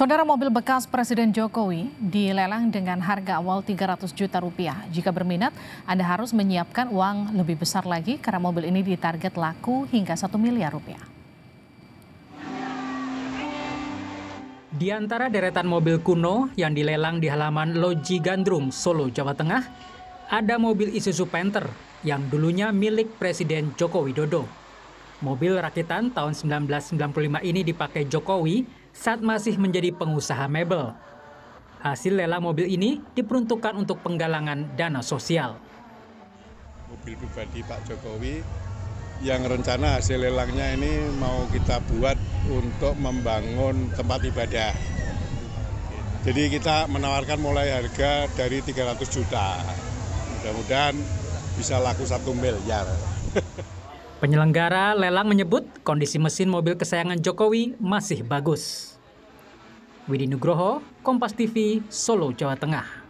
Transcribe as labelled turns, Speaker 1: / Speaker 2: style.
Speaker 1: Saudara mobil bekas Presiden Jokowi dilelang dengan harga awal 300 juta rupiah. Jika berminat, Anda harus menyiapkan uang lebih besar lagi karena mobil ini ditarget laku hingga 1 miliar rupiah.
Speaker 2: Di antara deretan mobil kuno yang dilelang di halaman Loji Gandrum, Solo, Jawa Tengah, ada mobil Isuzu Panther yang dulunya milik Presiden Joko Widodo. Mobil rakitan tahun 1995 ini dipakai Jokowi saat masih menjadi pengusaha mebel. Hasil lela mobil ini diperuntukkan untuk penggalangan dana sosial.
Speaker 3: Mobil pribadi Pak Jokowi yang rencana hasil lelangnya ini mau kita buat untuk membangun tempat ibadah. Jadi kita menawarkan mulai harga dari 300 juta. Mudah-mudahan bisa laku satu miliar.
Speaker 2: Penyelenggara lelang menyebut kondisi mesin mobil kesayangan Jokowi masih bagus. Widi Nugroho, Kompas TV, Solo, Jawa Tengah.